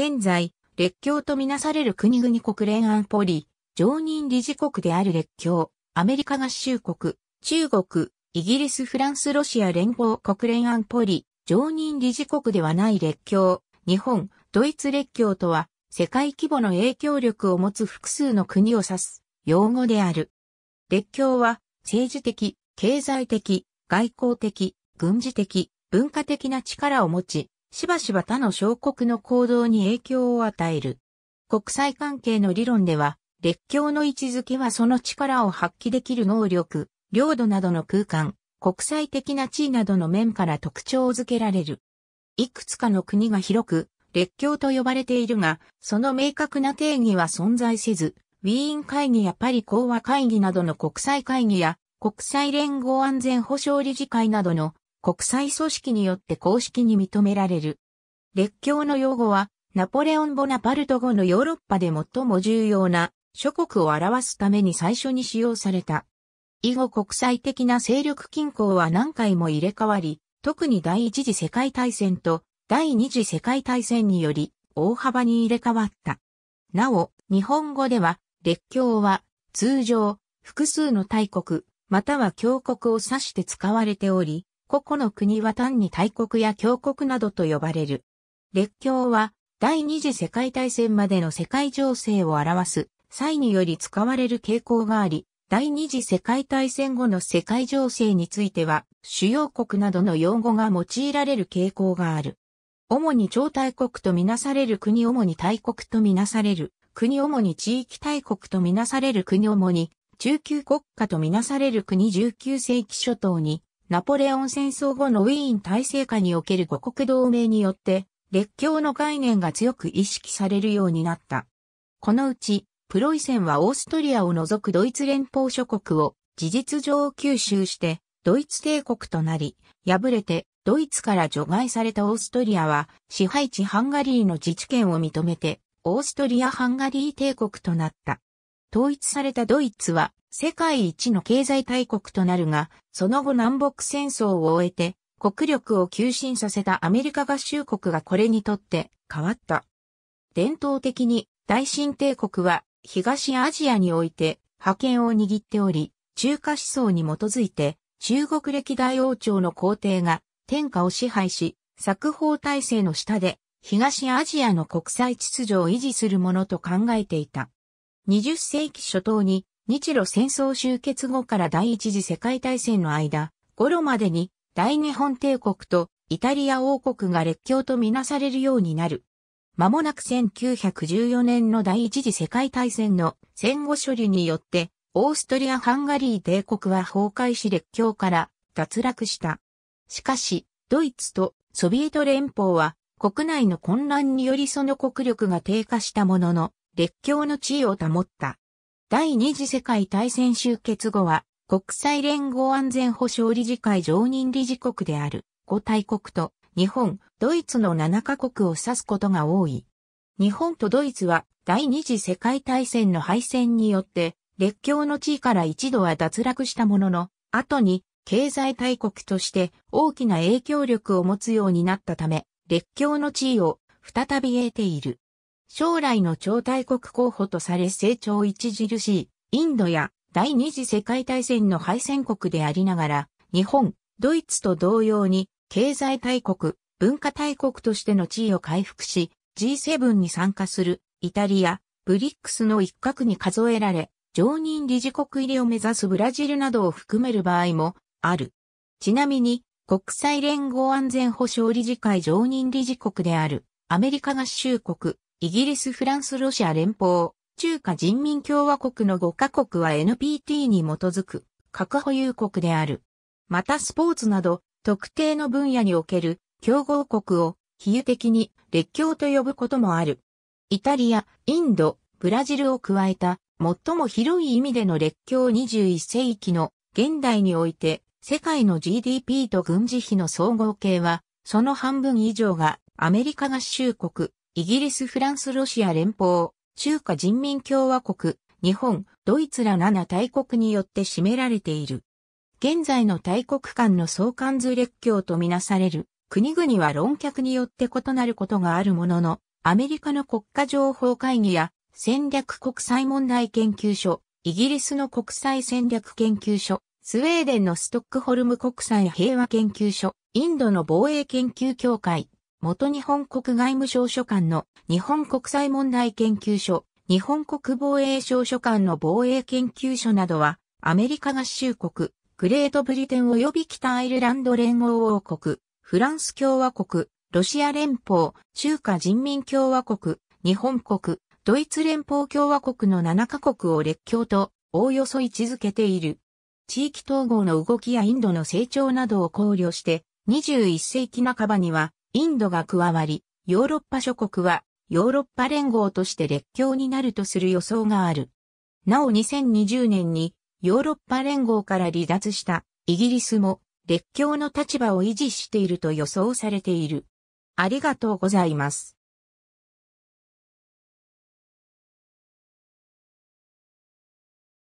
現在、列強とみなされる国々国連安保理、常任理事国である列強、アメリカ合衆国、中国、イギリス、フランス、ロシア連合国連安保理、常任理事国ではない列強、日本、ドイツ列強とは、世界規模の影響力を持つ複数の国を指す用語である。列強は、政治的、経済的、外交的、軍事的、文化的な力を持ち、しばしば他の小国の行動に影響を与える。国際関係の理論では、列強の位置づけはその力を発揮できる能力、領土などの空間、国際的な地位などの面から特徴づけられる。いくつかの国が広く、列強と呼ばれているが、その明確な定義は存在せず、ウィーン会議やパリ講和会議などの国際会議や、国際連合安全保障理事会などの国際組織によって公式に認められる。列強の用語は、ナポレオン・ボナパルト語のヨーロッパで最も重要な諸国を表すために最初に使用された。以後国際的な勢力均衡は何回も入れ替わり、特に第一次世界大戦と第二次世界大戦により大幅に入れ替わった。なお、日本語では、列強は通常、複数の大国、または強国を指して使われており、個々の国は単に大国や強国などと呼ばれる。列強は第二次世界大戦までの世界情勢を表す際により使われる傾向があり、第二次世界大戦後の世界情勢については主要国などの用語が用いられる傾向がある。主に超大国とみなされる国主に大国とみなされる国主に地域大国とみなされる国主に中級国家とみなされる国19世紀初頭にナポレオン戦争後のウィーン体制下における五国同盟によって、列強の概念が強く意識されるようになった。このうち、プロイセンはオーストリアを除くドイツ連邦諸国を事実上吸収して、ドイツ帝国となり、敗れてドイツから除外されたオーストリアは支配地ハンガリーの自治権を認めて、オーストリア・ハンガリー帝国となった。統一されたドイツは世界一の経済大国となるが、その後南北戦争を終えて、国力を急進させたアメリカ合衆国がこれにとって変わった。伝統的に大新帝国は東アジアにおいて覇権を握っており、中華思想に基づいて中国歴代王朝の皇帝が天下を支配し、作法体制の下で東アジアの国際秩序を維持するものと考えていた。20世紀初頭に日露戦争終結後から第一次世界大戦の間、頃までに大日本帝国とイタリア王国が列強とみなされるようになる。間もなく1914年の第一次世界大戦の戦後処理によって、オーストリア・ハンガリー帝国は崩壊し列強から脱落した。しかし、ドイツとソビエト連邦は国内の混乱によりその国力が低下したものの、列強の地位を保った。第二次世界大戦終結後は、国際連合安全保障理事会常任理事国である5大国と日本、ドイツの7カ国を指すことが多い。日本とドイツは第二次世界大戦の敗戦によって列強の地位から一度は脱落したものの、後に経済大国として大きな影響力を持つようになったため、列強の地位を再び得ている。将来の超大国候補とされ成長著しい、インドや第二次世界大戦の敗戦国でありながら、日本、ドイツと同様に、経済大国、文化大国としての地位を回復し、G7 に参加する、イタリア、ブリックスの一角に数えられ、常任理事国入りを目指すブラジルなどを含める場合も、ある。ちなみに、国際連合安全保障理事会常任理事国である、アメリカ合衆国、イギリス、フランス、ロシア連邦、中華人民共和国の5カ国は NPT に基づく核保有国である。またスポーツなど特定の分野における競合国を比喩的に列強と呼ぶこともある。イタリア、インド、ブラジルを加えた最も広い意味での列強21世紀の現代において世界の GDP と軍事費の総合計はその半分以上がアメリカ合衆国イギリス、フランス、ロシア連邦、中華人民共和国、日本、ドイツら7大国によって占められている。現在の大国間の相関図列強とみなされる国々は論客によって異なることがあるものの、アメリカの国家情報会議や戦略国際問題研究所、イギリスの国際戦略研究所、スウェーデンのストックホルム国際平和研究所、インドの防衛研究協会、元日本国外務省所管の日本国際問題研究所、日本国防衛省所管の防衛研究所などは、アメリカ合衆国、グレートブリテン及び北アイルランド連合王国、フランス共和国、ロシア連邦、中華人民共和国、日本国、ドイツ連邦共和国の7カ国を列強と、おおよそ位置づけている。地域統合の動きやインドの成長などを考慮して、21世紀半ばには、インドが加わり、ヨーロッパ諸国はヨーロッパ連合として列強になるとする予想がある。なお2020年にヨーロッパ連合から離脱したイギリスも列強の立場を維持していると予想されている。ありがとうございます。